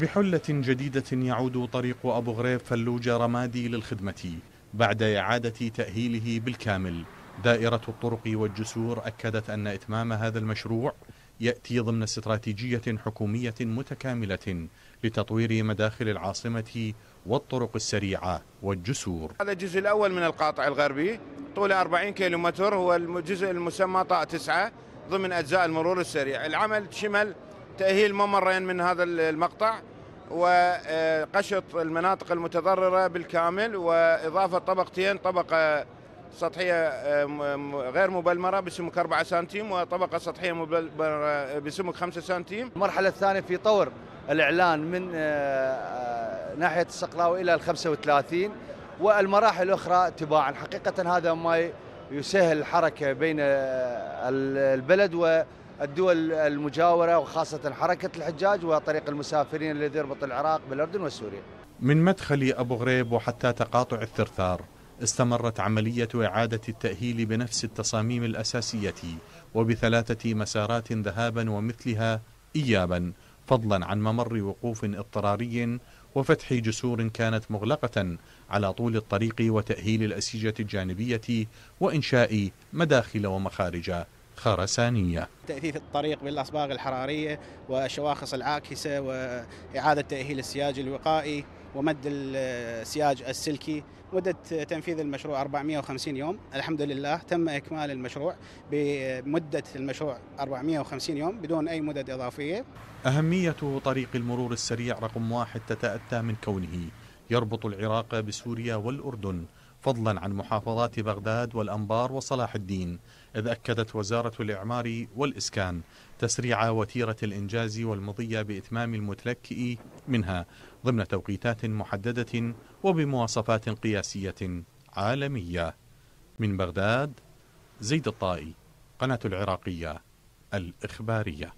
بحلة جديدة يعود طريق أبو غريب فلوجة رمادي للخدمة بعد إعادة تأهيله بالكامل دائرة الطرق والجسور أكدت أن إتمام هذا المشروع يأتي ضمن استراتيجية حكومية متكاملة لتطوير مداخل العاصمة والطرق السريعة والجسور هذا الجزء الأول من القاطع الغربي طوله 40 كيلومتر هو الجزء المسمى طاء 9 ضمن أجزاء المرور السريع العمل شمل تأهيل ممرين من هذا المقطع وقشط المناطق المتضررة بالكامل وإضافة طبقتين طبقة سطحية آه، غير مبلمرة بسمك 4 سنتيم وطبقة سطحية مبلمرة بسمك 5 سنتيم المرحلة الثانية في طور الإعلان من آه، آه، ناحية السقلاوي إلى ال 35 والمراحل الأخرى تباعا حقيقة هذا ما يسهل الحركة بين البلد و الدول المجاورة وخاصة حركة الحجاج وطريق المسافرين الذي يربط العراق بالأردن وسوريا من مدخل أبو غريب وحتى تقاطع الثرثار استمرت عملية إعادة التأهيل بنفس التصاميم الأساسية وبثلاثة مسارات ذهابا ومثلها إيابا فضلا عن ممر وقوف اضطراري وفتح جسور كانت مغلقة على طول الطريق وتأهيل الأسيجة الجانبية وإنشاء مداخل ومخارج خرسانية تأثيث الطريق بالأصباغ الحرارية والشواخص العاكسة وإعادة تأهيل السياج الوقائي ومد السياج السلكي مدة تنفيذ المشروع 450 يوم الحمد لله تم إكمال المشروع بمدة المشروع 450 يوم بدون أي مدد إضافية أهمية طريق المرور السريع رقم واحد تتأتى من كونه يربط العراق بسوريا والأردن فضلا عن محافظات بغداد والأنبار وصلاح الدين إذ أكدت وزارة الإعمار والإسكان تسريع وتيرة الإنجاز والمضي بإتمام المتلكئ منها ضمن توقيتات محددة وبمواصفات قياسية عالمية من بغداد زيد الطائي قناة العراقية الإخبارية